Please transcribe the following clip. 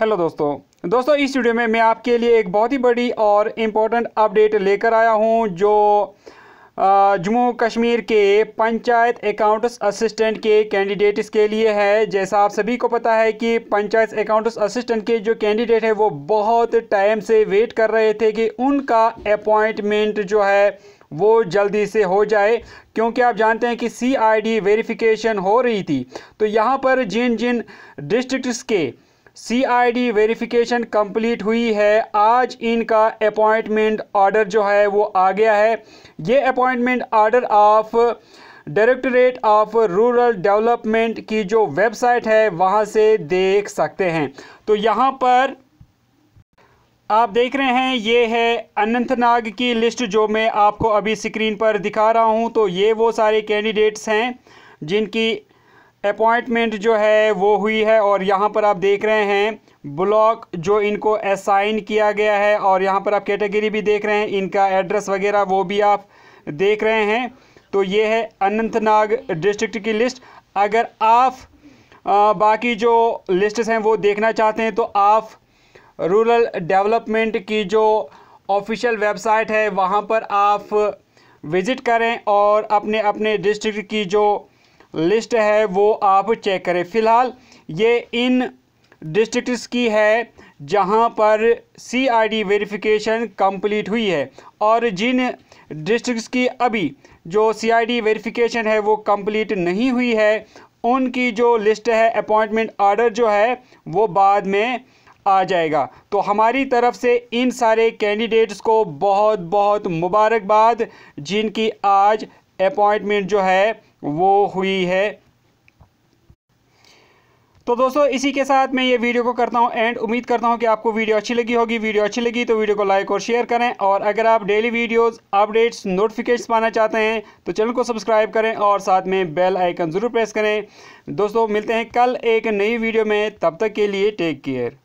hello दोस्तों दोस्तों इस वीडियो में मैं आपके लिए एक बहुत ही बड़ी और इम्पोर्टेंट अपडेट लेकर आया हूं जो जम्मू कश्मीर के पंचायत अकाउंट्स असिस्टेंट के कैंडिडेट्स के लिए है जैसा आप सभी को पता है कि पंचायत अकाउंट्स असिस्टेंट के जो कैंडिडेट है वो बहुत टाइम से वेट कर रहे थे कि उनका अपॉइंटमेंट जो है वो जल्दी से हो जाए क्योंकि आप जानते हैं कि सी आई वेरिफिकेशन हो रही थी तो यहाँ पर जिन जिन डिस्ट्रिक्ट के सीआईडी वेरिफिकेशन कंप्लीट हुई है आज इनका अपॉइंटमेंट ऑर्डर जो है वो आ गया है ये appointment order of directorate of rural development की जो वेबसाइट है वहाँ से देख सकते हैं तो यहाँ पर आप देख रहे हैं ये है अनंतनाग की लिस्ट जो मैं आपको अभी स्क्रीन पर दिखा रहा हूँ तो ये वो सारे कैंडिडेट्स हैं जिनकी अपॉइंटमेंट जो है वो हुई है और यहाँ पर आप देख रहे हैं ब्लॉक जो इनको असाइन किया गया है और यहाँ पर आप कैटेगरी भी देख रहे हैं इनका एड्रेस वगैरह वो भी आप देख रहे हैं तो ये है अनंतनाग डिस्ट्रिक्ट की लिस्ट अगर आप बाकी जो लिस्ट्स हैं वो देखना चाहते हैं तो आप रूरल डेवलपमेंट की जो ऑफिशियल वेबसाइट है वहाँ पर आप विज़िट करें और अपने अपने डिस्ट्रिक्ट की जो लिस्ट है वो आप चेक करें फ़िलहाल ये इन डिस्ट्रिक्ट्स की है जहां पर सीआईडी वेरिफिकेशन कंप्लीट हुई है और जिन डिस्ट्रिक्ट्स की अभी जो सीआईडी वेरिफिकेशन है वो कंप्लीट नहीं हुई है उनकी जो लिस्ट है अपॉइंटमेंट आर्डर जो है वो बाद में आ जाएगा तो हमारी तरफ से इन सारे कैंडिडेट्स को बहुत बहुत मुबारकबाद जिनकी आज अपॉइंटमेंट जो है वो हुई है तो दोस्तों इसी के साथ मैं ये वीडियो को करता हूँ एंड उम्मीद करता हूँ कि आपको वीडियो अच्छी लगी होगी वीडियो अच्छी लगी तो वीडियो को लाइक और शेयर करें और अगर आप डेली वीडियोस अपडेट्स नोटिफिकेशन पाना चाहते हैं तो चैनल को सब्सक्राइब करें और साथ में बेल आइकन ज़रूर प्रेस करें दोस्तों मिलते हैं कल एक नई वीडियो में तब तक के लिए टेक केयर